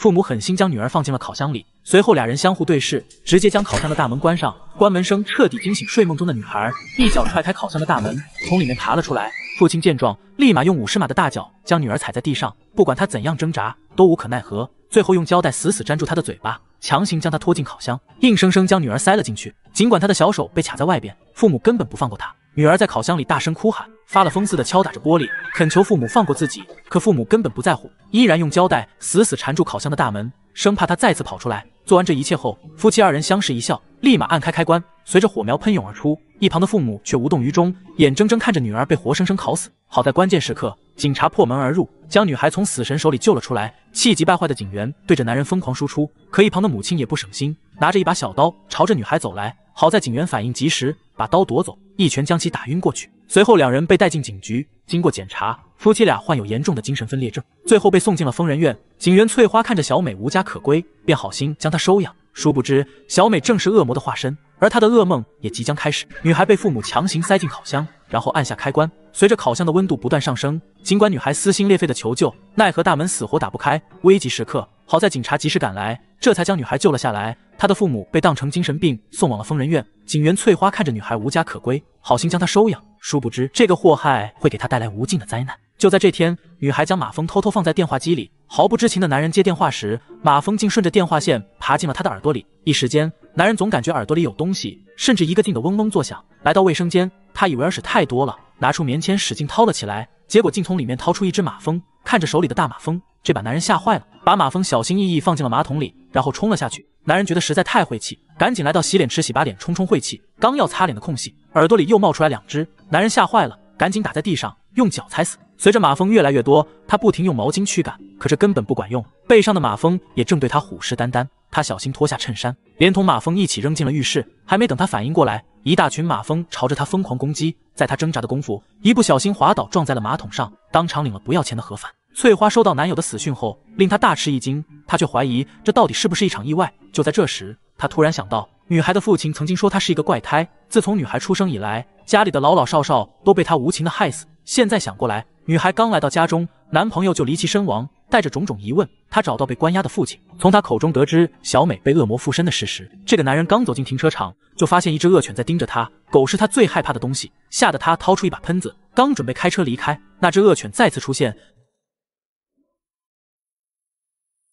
父母狠心将女儿放进了烤箱里，随后俩人相互对视，直接将烤箱的大门关上。关门声彻底惊醒睡梦中的女孩，一脚踹开烤箱的大门，从里面爬了出来。父亲见状，立马用五十码的大脚将女儿踩在地上，不管她怎样挣扎，都无可奈何。最后用胶带死死粘住她的嘴巴，强行将她拖进烤箱，硬生生将女儿塞了进去。尽管她的小手被卡在外边，父母根本不放过她。女儿在烤箱里大声哭喊。发了疯似的敲打着玻璃，恳求父母放过自己，可父母根本不在乎，依然用胶带死死缠住烤箱的大门，生怕他再次跑出来。做完这一切后，夫妻二人相视一笑，立马按开开关，随着火苗喷涌而出。一旁的父母却无动于衷，眼睁睁看着女儿被活生生烤死。好在关键时刻，警察破门而入，将女孩从死神手里救了出来。气急败坏的警员对着男人疯狂输出，可一旁的母亲也不省心，拿着一把小刀朝着女孩走来。好在警员反应及时，把刀夺走，一拳将其打晕过去。随后，两人被带进警局。经过检查，夫妻俩患有严重的精神分裂症，最后被送进了疯人院。警员翠花看着小美无家可归，便好心将她收养。殊不知，小美正是恶魔的化身，而她的噩梦也即将开始。女孩被父母强行塞进烤箱，然后按下开关。随着烤箱的温度不断上升，尽管女孩撕心裂肺的求救，奈何大门死活打不开。危急时刻。好在警察及时赶来，这才将女孩救了下来。她的父母被当成精神病送往了疯人院。警员翠花看着女孩无家可归，好心将她收养。殊不知，这个祸害会给她带来无尽的灾难。就在这天，女孩将马蜂偷偷放在电话机里。毫不知情的男人接电话时，马蜂竟顺着电话线爬进了他的耳朵里。一时间，男人总感觉耳朵里有东西，甚至一个劲的嗡嗡作响。来到卫生间，他以为耳屎太多了，拿出棉签使劲掏了起来。结果竟从里面掏出一只马蜂。看着手里的大马蜂。这把男人吓坏了，把马蜂小心翼翼放进了马桶里，然后冲了下去。男人觉得实在太晦气，赶紧来到洗脸池洗把脸，冲冲晦气。刚要擦脸的空隙，耳朵里又冒出来两只。男人吓坏了，赶紧打在地上，用脚踩死。随着马蜂越来越多，他不停用毛巾驱赶，可这根本不管用。背上的马蜂也正对他虎视眈眈。他小心脱下衬衫，连同马蜂一起扔进了浴室。还没等他反应过来，一大群马蜂朝着他疯狂攻击。在他挣扎的功夫，一不小心滑倒，撞在了马桶上，当场领了不要钱的盒饭。翠花收到男友的死讯后，令她大吃一惊。她却怀疑这到底是不是一场意外。就在这时，她突然想到，女孩的父亲曾经说她是一个怪胎。自从女孩出生以来，家里的老老少少都被她无情的害死。现在想过来，女孩刚来到家中，男朋友就离奇身亡。带着种种疑问，她找到被关押的父亲，从他口中得知小美被恶魔附身的事实。这个男人刚走进停车场，就发现一只恶犬在盯着他。狗是他最害怕的东西，吓得他掏出一把喷子，刚准备开车离开，那只恶犬再次出现。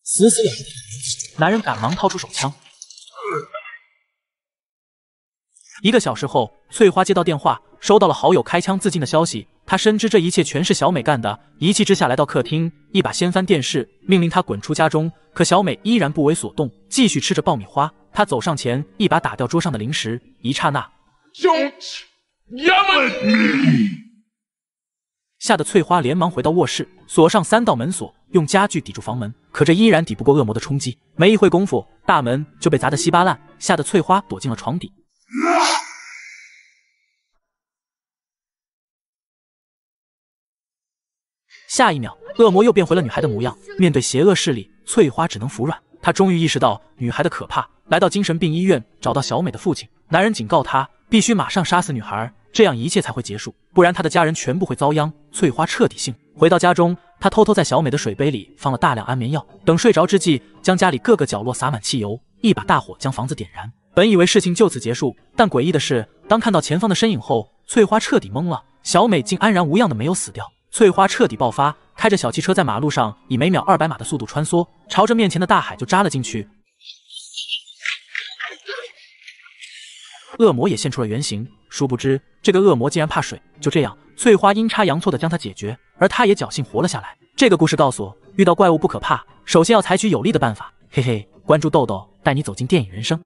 死死咬着，男人赶忙掏出手枪。一个小时后，翠花接到电话，收到了好友开枪自尽的消息。她深知这一切全是小美干的，一气之下，来到客厅，一把掀翻电视，命令她滚出家中。可小美依然不为所动，继续吃着爆米花。她走上前，一把打掉桌上的零食。一刹那，吓得翠花连忙回到卧室，锁上三道门锁，用家具抵住房门，可这依然抵不过恶魔的冲击。没一会功夫，大门就被砸得稀巴烂，吓得翠花躲进了床底。下一秒，恶魔又变回了女孩的模样。面对邪恶势力，翠花只能服软。她终于意识到女孩的可怕，来到精神病医院，找到小美的父亲。男人警告她，必须马上杀死女孩。这样一切才会结束，不然他的家人全部会遭殃。翠花彻底信。回到家中，她偷偷在小美的水杯里放了大量安眠药，等睡着之际，将家里各个角落洒满汽油，一把大火将房子点燃。本以为事情就此结束，但诡异的是，当看到前方的身影后，翠花彻底懵了。小美竟安然无恙的没有死掉。翠花彻底爆发，开着小汽车在马路上以每秒二百码的速度穿梭，朝着面前的大海就扎了进去。恶魔也现出了原形，殊不知这个恶魔竟然怕水。就这样，翠花阴差阳错的将他解决，而她也侥幸活了下来。这个故事告诉：遇到怪物不可怕，首先要采取有力的办法。嘿嘿，关注豆豆，带你走进电影人生。